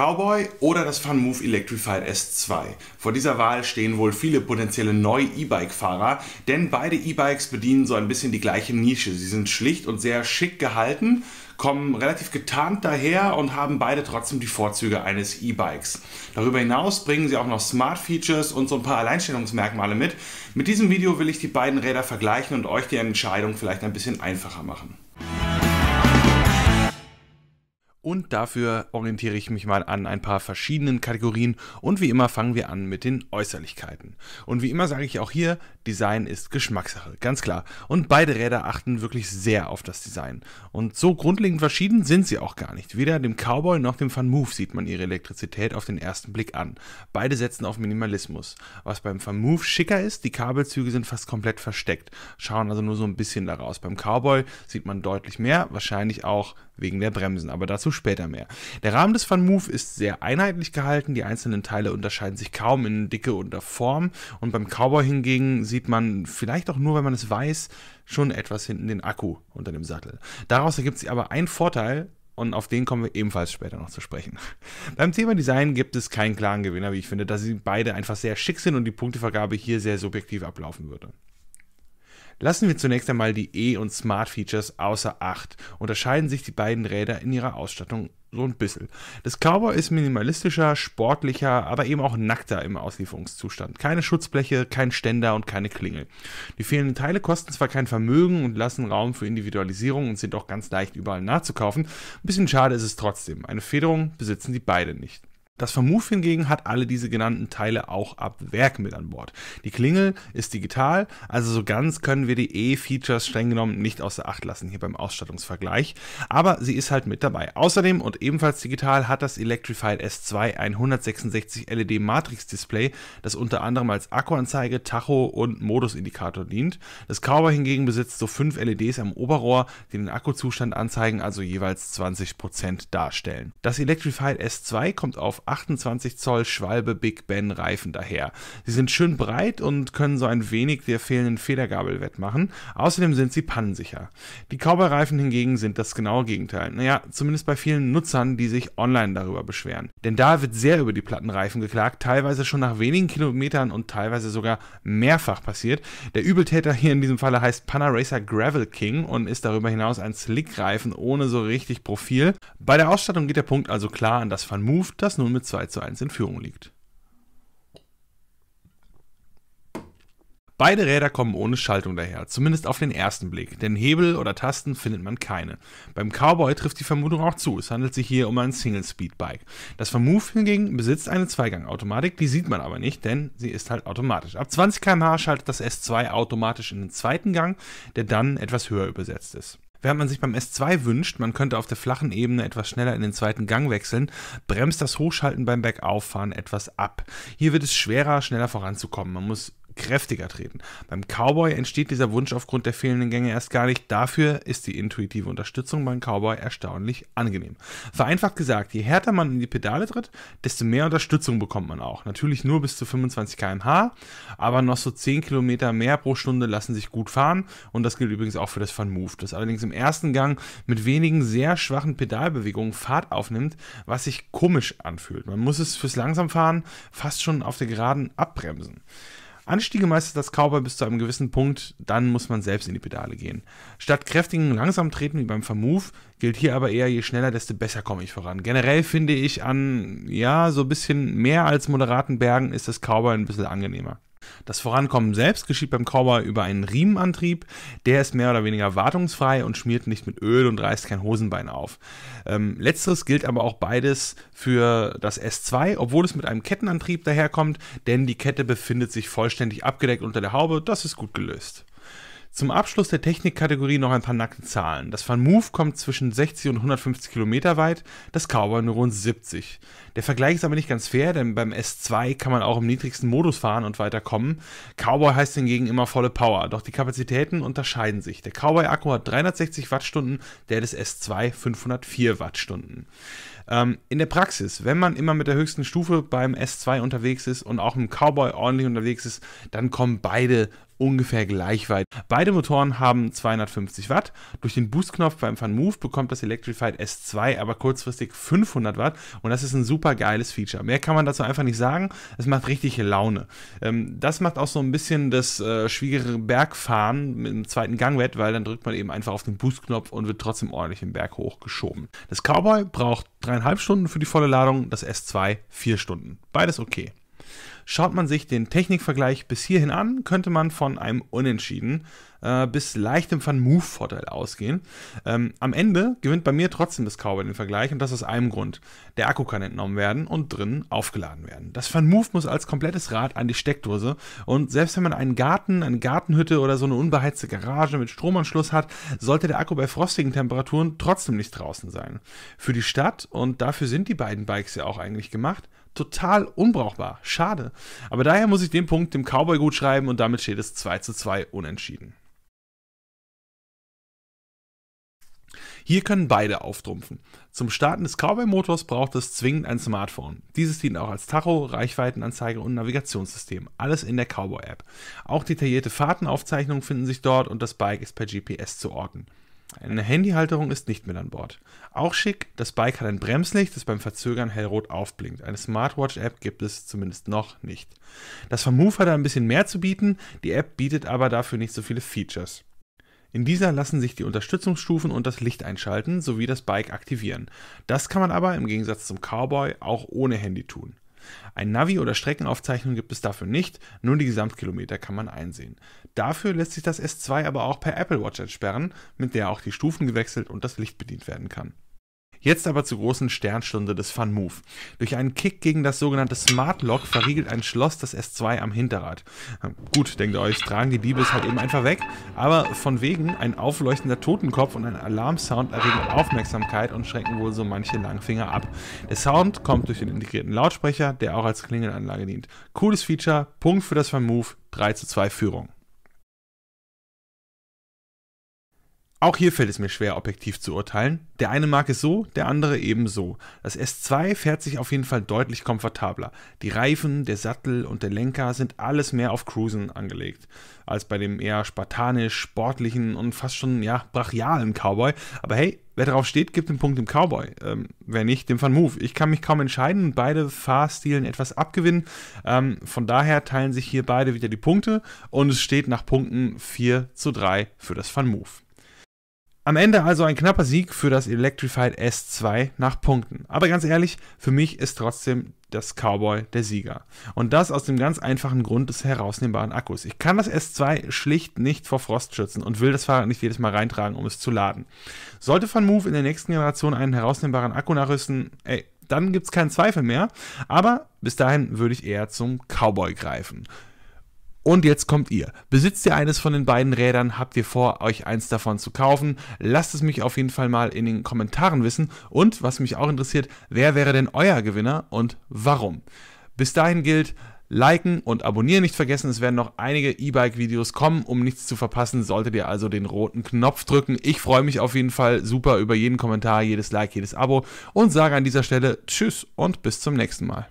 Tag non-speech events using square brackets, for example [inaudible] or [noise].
Cowboy oder das Funmove Electrified S2. Vor dieser Wahl stehen wohl viele potenzielle neue E-Bike-Fahrer, denn beide E-Bikes bedienen so ein bisschen die gleiche Nische. Sie sind schlicht und sehr schick gehalten, kommen relativ getarnt daher und haben beide trotzdem die Vorzüge eines E-Bikes. Darüber hinaus bringen sie auch noch Smart Features und so ein paar Alleinstellungsmerkmale mit. Mit diesem Video will ich die beiden Räder vergleichen und euch die Entscheidung vielleicht ein bisschen einfacher machen. Und dafür orientiere ich mich mal an ein paar verschiedenen Kategorien und wie immer fangen wir an mit den Äußerlichkeiten. Und wie immer sage ich auch hier, Design ist Geschmackssache, ganz klar. Und beide Räder achten wirklich sehr auf das Design. Und so grundlegend verschieden sind sie auch gar nicht. Weder dem Cowboy noch dem Van Move sieht man ihre Elektrizität auf den ersten Blick an. Beide setzen auf Minimalismus. Was beim Van Move schicker ist, die Kabelzüge sind fast komplett versteckt, schauen also nur so ein bisschen daraus. Beim Cowboy sieht man deutlich mehr, wahrscheinlich auch wegen der Bremsen, aber dazu später mehr. Der Rahmen des Van Move ist sehr einheitlich gehalten, die einzelnen Teile unterscheiden sich kaum in Dicke und Form und beim Cowboy hingegen sind sieht man vielleicht auch nur, wenn man es weiß, schon etwas hinten den Akku unter dem Sattel. Daraus ergibt sich aber ein Vorteil, und auf den kommen wir ebenfalls später noch zu sprechen. [laughs] Beim Thema Design gibt es keinen klaren Gewinner, wie ich finde, da sie beide einfach sehr schick sind und die Punktevergabe hier sehr subjektiv ablaufen würde. Lassen wir zunächst einmal die E- und Smart-Features außer Acht. Unterscheiden sich die beiden Räder in ihrer Ausstattung so ein bisschen. Das Cowboy ist minimalistischer, sportlicher, aber eben auch nackter im Auslieferungszustand. Keine Schutzbleche, kein Ständer und keine Klingel. Die fehlenden Teile kosten zwar kein Vermögen und lassen Raum für Individualisierung und sind auch ganz leicht überall nachzukaufen. Ein bisschen schade ist es trotzdem. Eine Federung besitzen die beide nicht. Das Vermove hingegen hat alle diese genannten Teile auch ab Werk mit an Bord. Die Klingel ist digital, also so ganz können wir die E-Features streng genommen nicht außer Acht lassen hier beim Ausstattungsvergleich, aber sie ist halt mit dabei. Außerdem und ebenfalls digital hat das Electrified S2 ein 166 LED Matrix Display, das unter anderem als Akkuanzeige, Tacho und Modusindikator dient. Das Cowboy hingegen besitzt so fünf LEDs am Oberrohr, die den Akkuzustand anzeigen, also jeweils 20% darstellen. Das Electrified S2 kommt auf 28 Zoll Schwalbe Big Ben Reifen daher. Sie sind schön breit und können so ein wenig der fehlenden Federgabel wettmachen. Außerdem sind sie pannensicher. Die Cowboy-Reifen hingegen sind das genaue Gegenteil. Naja, zumindest bei vielen Nutzern, die sich online darüber beschweren. Denn da wird sehr über die Plattenreifen geklagt, teilweise schon nach wenigen Kilometern und teilweise sogar mehrfach passiert. Der Übeltäter hier in diesem Falle heißt Panna Racer Gravel King und ist darüber hinaus ein Slick-Reifen ohne so richtig Profil. Bei der Ausstattung geht der Punkt also klar an das Van Move, das nun mit mit 2 zu 1 in Führung liegt. Beide Räder kommen ohne Schaltung daher, zumindest auf den ersten Blick, denn Hebel oder Tasten findet man keine. Beim Cowboy trifft die Vermutung auch zu, es handelt sich hier um ein Single-Speed-Bike. Das Vermove hingegen besitzt eine Zweigangautomatik, die sieht man aber nicht, denn sie ist halt automatisch. Ab 20 km/h schaltet das S2 automatisch in den zweiten Gang, der dann etwas höher übersetzt ist. Während man sich beim S2 wünscht, man könnte auf der flachen Ebene etwas schneller in den zweiten Gang wechseln, bremst das Hochschalten beim Bergauffahren etwas ab. Hier wird es schwerer, schneller voranzukommen. Man muss kräftiger treten. Beim Cowboy entsteht dieser Wunsch aufgrund der fehlenden Gänge erst gar nicht. Dafür ist die intuitive Unterstützung beim Cowboy erstaunlich angenehm. Vereinfacht gesagt, je härter man in die Pedale tritt, desto mehr Unterstützung bekommt man auch. Natürlich nur bis zu 25 km/h, aber noch so 10 km mehr pro Stunde lassen sich gut fahren und das gilt übrigens auch für das Fun Move, das allerdings im ersten Gang mit wenigen sehr schwachen Pedalbewegungen Fahrt aufnimmt, was sich komisch anfühlt. Man muss es fürs Langsamfahren fast schon auf der Geraden abbremsen. Anstiege meistert das Cowboy bis zu einem gewissen Punkt, dann muss man selbst in die Pedale gehen. Statt kräftigen langsam treten wie beim Vermove gilt hier aber eher, je schneller, desto besser komme ich voran. Generell finde ich an, ja, so ein bisschen mehr als moderaten Bergen ist das Cowboy ein bisschen angenehmer. Das Vorankommen selbst geschieht beim Cowboy über einen Riemenantrieb. Der ist mehr oder weniger wartungsfrei und schmiert nicht mit Öl und reißt kein Hosenbein auf. Ähm, letzteres gilt aber auch beides für das S2, obwohl es mit einem Kettenantrieb daherkommt, denn die Kette befindet sich vollständig abgedeckt unter der Haube. Das ist gut gelöst. Zum Abschluss der Technikkategorie noch ein paar nackte Zahlen. Das Van Move kommt zwischen 60 und 150 Kilometer weit, das Cowboy nur rund 70. Der Vergleich ist aber nicht ganz fair, denn beim S2 kann man auch im niedrigsten Modus fahren und weiterkommen. Cowboy heißt hingegen immer volle Power, doch die Kapazitäten unterscheiden sich. Der Cowboy-Akku hat 360 Wattstunden, der des S2 504 Wattstunden. Ähm, in der Praxis, wenn man immer mit der höchsten Stufe beim S2 unterwegs ist und auch im Cowboy ordentlich unterwegs ist, dann kommen beide ungefähr gleich weit. Beide Motoren haben 250 Watt. Durch den Boostknopf beim Fun Move bekommt das Electrified S2 aber kurzfristig 500 Watt und das ist ein super geiles Feature. Mehr kann man dazu einfach nicht sagen. Es macht richtig Laune. Ähm, das macht auch so ein bisschen das äh, schwierigere Bergfahren mit dem zweiten Gang wett, weil dann drückt man eben einfach auf den Boostknopf und wird trotzdem ordentlich den Berg hochgeschoben. Das Cowboy braucht dreieinhalb Stunden für die volle Ladung, das S2 vier Stunden. Beides okay. Schaut man sich den Technikvergleich bis hierhin an, könnte man von einem Unentschieden äh, bis leichtem Van-Move-Vorteil ausgehen. Ähm, am Ende gewinnt bei mir trotzdem das Cowboy den Vergleich und das aus einem Grund. Der Akku kann entnommen werden und drinnen aufgeladen werden. Das Van-Move muss als komplettes Rad an die Steckdose und selbst wenn man einen Garten, eine Gartenhütte oder so eine unbeheizte Garage mit Stromanschluss hat, sollte der Akku bei frostigen Temperaturen trotzdem nicht draußen sein. Für die Stadt, und dafür sind die beiden Bikes ja auch eigentlich gemacht, total unbrauchbar. Schade. Aber daher muss ich den Punkt dem Cowboy gut schreiben und damit steht es 2 zu 2 unentschieden. Hier können beide auftrumpfen. Zum Starten des Cowboy-Motors braucht es zwingend ein Smartphone. Dieses dient auch als Tacho, Reichweitenanzeige und Navigationssystem. Alles in der Cowboy-App. Auch detaillierte Fahrtenaufzeichnungen finden sich dort und das Bike ist per GPS zu orten. Eine Handyhalterung ist nicht mit an Bord. Auch schick, das Bike hat ein Bremslicht, das beim Verzögern hellrot aufblinkt. Eine Smartwatch-App gibt es zumindest noch nicht. Das Vermove hat ein bisschen mehr zu bieten, die App bietet aber dafür nicht so viele Features. In dieser lassen sich die Unterstützungsstufen und das Licht einschalten sowie das Bike aktivieren. Das kann man aber im Gegensatz zum Cowboy auch ohne Handy tun. Ein Navi oder Streckenaufzeichnung gibt es dafür nicht, nur die Gesamtkilometer kann man einsehen. Dafür lässt sich das S2 aber auch per Apple Watch entsperren, mit der auch die Stufen gewechselt und das Licht bedient werden kann. Jetzt aber zur großen Sternstunde des Fun Move. Durch einen Kick gegen das sogenannte Smart Lock verriegelt ein Schloss das S2 am Hinterrad. Ähm, gut, denkt ihr euch, tragen die Diebe es halt eben einfach weg, aber von wegen ein aufleuchtender Totenkopf und ein Alarmsound erregen Aufmerksamkeit und schrecken wohl so manche Langfinger ab. Der Sound kommt durch den integrierten Lautsprecher, der auch als Klingelanlage dient. Cooles Feature, Punkt für das Fun Move, 3 zu 2 Führung. Auch hier fällt es mir schwer, objektiv zu urteilen. Der eine mag es so, der andere eben so. Das S2 fährt sich auf jeden Fall deutlich komfortabler. Die Reifen, der Sattel und der Lenker sind alles mehr auf Cruisen angelegt, als bei dem eher spartanisch, sportlichen und fast schon, ja, brachialen Cowboy. Aber hey, wer drauf steht, gibt den Punkt dem Cowboy. Ähm, wer nicht, dem Van Move. Ich kann mich kaum entscheiden beide Fahrstilen etwas abgewinnen. Ähm, von daher teilen sich hier beide wieder die Punkte und es steht nach Punkten 4 zu 3 für das Van Move. Am Ende also ein knapper Sieg für das Electrified S2 nach Punkten. Aber ganz ehrlich, für mich ist trotzdem das Cowboy der Sieger. Und das aus dem ganz einfachen Grund des herausnehmbaren Akkus. Ich kann das S2 schlicht nicht vor Frost schützen und will das Fahrrad nicht jedes Mal reintragen, um es zu laden. Sollte FunMove in der nächsten Generation einen herausnehmbaren Akku nachrüsten, ey, dann gibt es keinen Zweifel mehr. Aber bis dahin würde ich eher zum Cowboy greifen. Und jetzt kommt ihr. Besitzt ihr eines von den beiden Rädern? Habt ihr vor, euch eins davon zu kaufen? Lasst es mich auf jeden Fall mal in den Kommentaren wissen. Und was mich auch interessiert, wer wäre denn euer Gewinner und warum? Bis dahin gilt, liken und abonnieren nicht vergessen. Es werden noch einige E-Bike-Videos kommen. Um nichts zu verpassen, solltet ihr also den roten Knopf drücken. Ich freue mich auf jeden Fall super über jeden Kommentar, jedes Like, jedes Abo und sage an dieser Stelle Tschüss und bis zum nächsten Mal.